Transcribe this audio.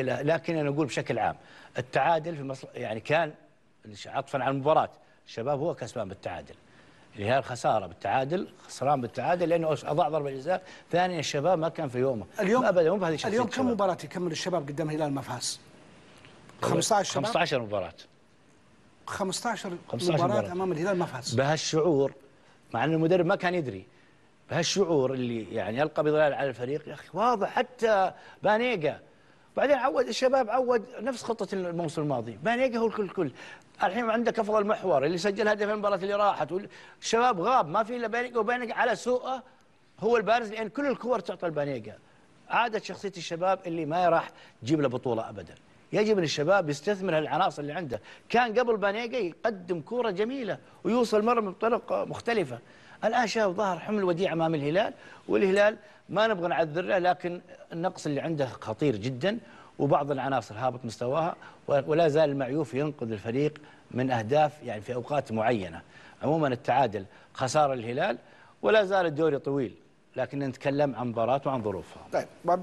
الى لكن انا اقول بشكل عام التعادل في مصر يعني كان عطفا على المباراه الشباب هو كسبان بالتعادل اللي هي الخساره بالتعادل خسران بالتعادل لانه اضاع ضربه جزاء ثانيا الشباب ما كان في يومه اليوم ابدا مو بهذه اليوم كم مباراه يكمل الشباب قدام هلال مفاس 15 15 مباراه 15 مباراة امام الهلال مفاس بهالشعور مع ان المدرب ما كان يدري بهالشعور اللي يعني يلقى بظلال على الفريق يا اخي واضح حتى بانيجا بعدين عود الشباب عود نفس خطه الموسم الماضي ما هو الكل كل الحين عندك افضل محور اللي سجل هدف المباراه اللي راحت الشباب غاب ما في الا بانيجا وبانيجا على سوءه هو البارز لان كل الكور تعطى البانيجا عادت شخصيه الشباب اللي ما راح تجيب له بطوله ابدا يجب ان الشباب يستثمر هالعناصر اللي عنده كان قبل بانيجا يقدم كوره جميله ويوصل المرمى بطرق مختلفه الان شاف ظهر حمل وديع امام الهلال والهلال ما نبغى نعذر له لكن النقص اللي عنده خطير جدا وبعض العناصر هابط مستواها ولا زال المعيوف ينقذ الفريق من اهداف يعني في اوقات معينه عموما التعادل خساره الهلال ولا زال الدوري طويل لكن نتكلم عن مباراه وعن ظروفها طيب